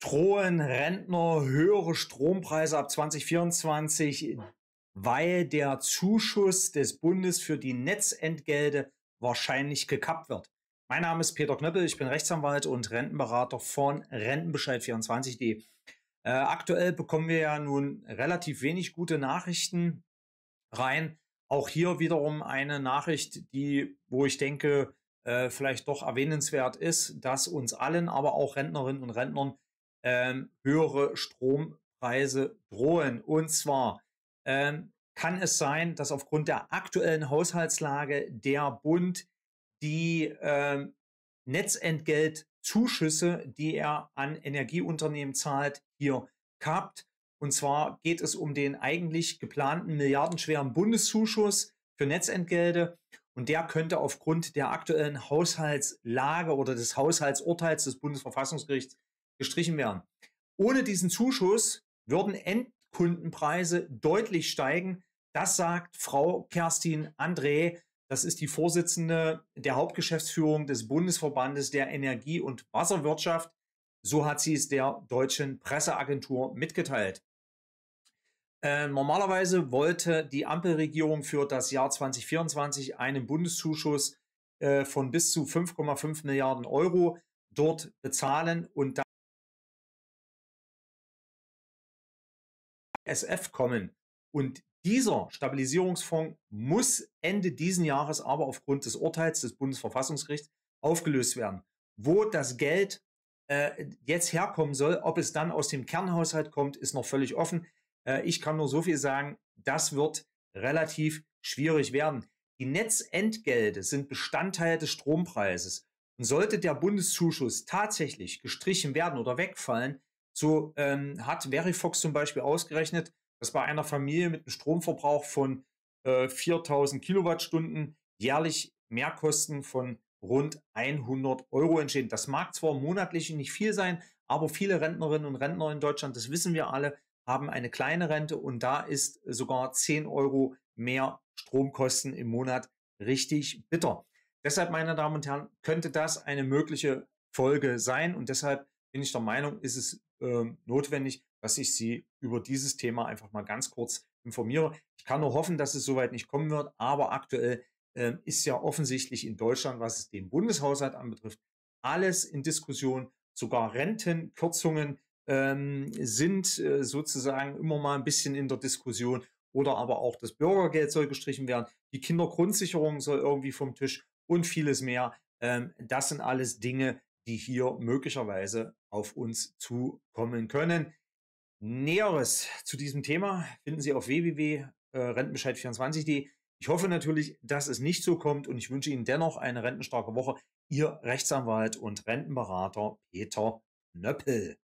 drohen Rentner höhere Strompreise ab 2024, weil der Zuschuss des Bundes für die Netzentgelte wahrscheinlich gekappt wird. Mein Name ist Peter Knöppel, ich bin Rechtsanwalt und Rentenberater von Rentenbescheid24.de. Äh, aktuell bekommen wir ja nun relativ wenig gute Nachrichten rein. Auch hier wiederum eine Nachricht, die, wo ich denke, äh, vielleicht doch erwähnenswert ist, dass uns allen, aber auch Rentnerinnen und Rentnern ähm, höhere Strompreise drohen. Und zwar ähm, kann es sein, dass aufgrund der aktuellen Haushaltslage der Bund die ähm, Netzentgeltzuschüsse, die er an Energieunternehmen zahlt, hier kappt. Und zwar geht es um den eigentlich geplanten milliardenschweren Bundeszuschuss für Netzentgelte. Und der könnte aufgrund der aktuellen Haushaltslage oder des Haushaltsurteils des Bundesverfassungsgerichts gestrichen werden. Ohne diesen Zuschuss würden Endkundenpreise deutlich steigen. Das sagt Frau Kerstin André. Das ist die Vorsitzende der Hauptgeschäftsführung des Bundesverbandes der Energie- und Wasserwirtschaft. So hat sie es der deutschen Presseagentur mitgeteilt. Äh, normalerweise wollte die Ampelregierung für das Jahr 2024 einen Bundeszuschuss äh, von bis zu 5,5 Milliarden Euro dort bezahlen und SF kommen. Und dieser Stabilisierungsfonds muss Ende diesen Jahres aber aufgrund des Urteils des Bundesverfassungsgerichts aufgelöst werden. Wo das Geld äh, jetzt herkommen soll, ob es dann aus dem Kernhaushalt kommt, ist noch völlig offen. Äh, ich kann nur so viel sagen, das wird relativ schwierig werden. Die Netzentgelte sind Bestandteil des Strompreises. Und sollte der Bundeszuschuss tatsächlich gestrichen werden oder wegfallen, so ähm, hat Verifox zum Beispiel ausgerechnet, dass bei einer Familie mit einem Stromverbrauch von äh, 4000 Kilowattstunden jährlich Mehrkosten von rund 100 Euro entstehen. Das mag zwar monatlich nicht viel sein, aber viele Rentnerinnen und Rentner in Deutschland, das wissen wir alle, haben eine kleine Rente und da ist sogar 10 Euro mehr Stromkosten im Monat richtig bitter. Deshalb, meine Damen und Herren, könnte das eine mögliche Folge sein und deshalb bin ich der Meinung, ist es ähm, notwendig, dass ich Sie über dieses Thema einfach mal ganz kurz informiere. Ich kann nur hoffen, dass es soweit nicht kommen wird, aber aktuell äh, ist ja offensichtlich in Deutschland, was den Bundeshaushalt anbetrifft, alles in Diskussion, sogar Rentenkürzungen ähm, sind äh, sozusagen immer mal ein bisschen in der Diskussion oder aber auch das Bürgergeld soll gestrichen werden, die Kindergrundsicherung soll irgendwie vom Tisch und vieles mehr. Ähm, das sind alles Dinge, die hier möglicherweise auf uns zukommen können. Näheres zu diesem Thema finden Sie auf www.rentenbescheid24.de. Äh, ich hoffe natürlich, dass es nicht so kommt und ich wünsche Ihnen dennoch eine rentenstarke Woche. Ihr Rechtsanwalt und Rentenberater Peter Nöppel.